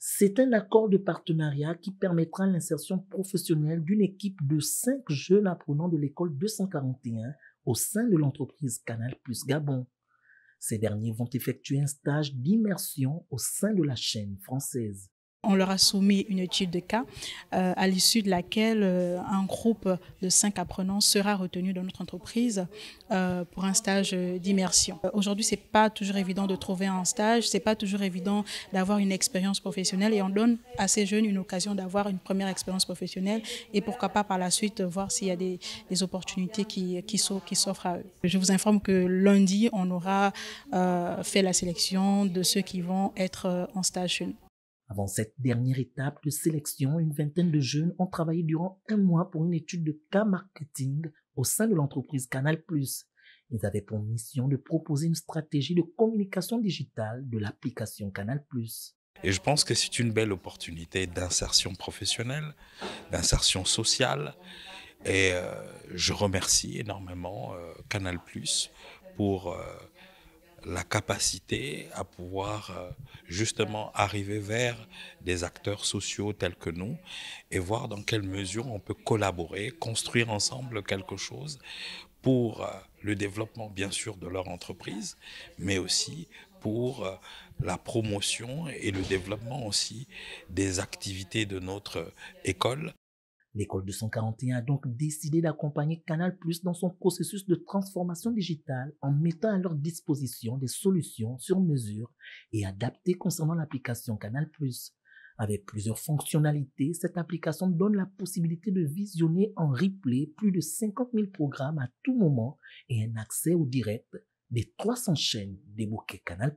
C'est un accord de partenariat qui permettra l'insertion professionnelle d'une équipe de cinq jeunes apprenants de l'école 241 au sein de l'entreprise Canal Plus Gabon. Ces derniers vont effectuer un stage d'immersion au sein de la chaîne française on leur a soumis une étude de cas euh, à l'issue de laquelle euh, un groupe de cinq apprenants sera retenu dans notre entreprise euh, pour un stage d'immersion. Aujourd'hui, ce n'est pas toujours évident de trouver un stage, ce n'est pas toujours évident d'avoir une expérience professionnelle et on donne à ces jeunes une occasion d'avoir une première expérience professionnelle et pourquoi pas par la suite voir s'il y a des, opportunités qui, s'offrent à eux. Je vous informe que lundi, on aura fait la sélection de ceux qui vont être en stage avant cette dernière étape de sélection, une vingtaine de jeunes ont travaillé durant un mois pour une étude de cas marketing au sein de l'entreprise Canal+. Ils avaient pour mission de proposer une stratégie de communication digitale de l'application Canal+. Et je pense que c'est une belle opportunité d'insertion professionnelle, d'insertion sociale. Et euh, je remercie énormément euh, Canal+, pour euh, la capacité à pouvoir euh, justement arriver vers des acteurs sociaux tels que nous et voir dans quelle mesure on peut collaborer, construire ensemble quelque chose pour euh, le développement bien sûr de leur entreprise, mais aussi pour euh, la promotion et le développement aussi des activités de notre école. L'école 241 a donc décidé d'accompagner Canal dans son processus de transformation digitale en mettant à leur disposition des solutions sur mesure et adaptées concernant l'application Canal Plus. Avec plusieurs fonctionnalités, cette application donne la possibilité de visionner en replay plus de 50 000 programmes à tout moment et un accès au direct des 300 chaînes débloquées Canal+.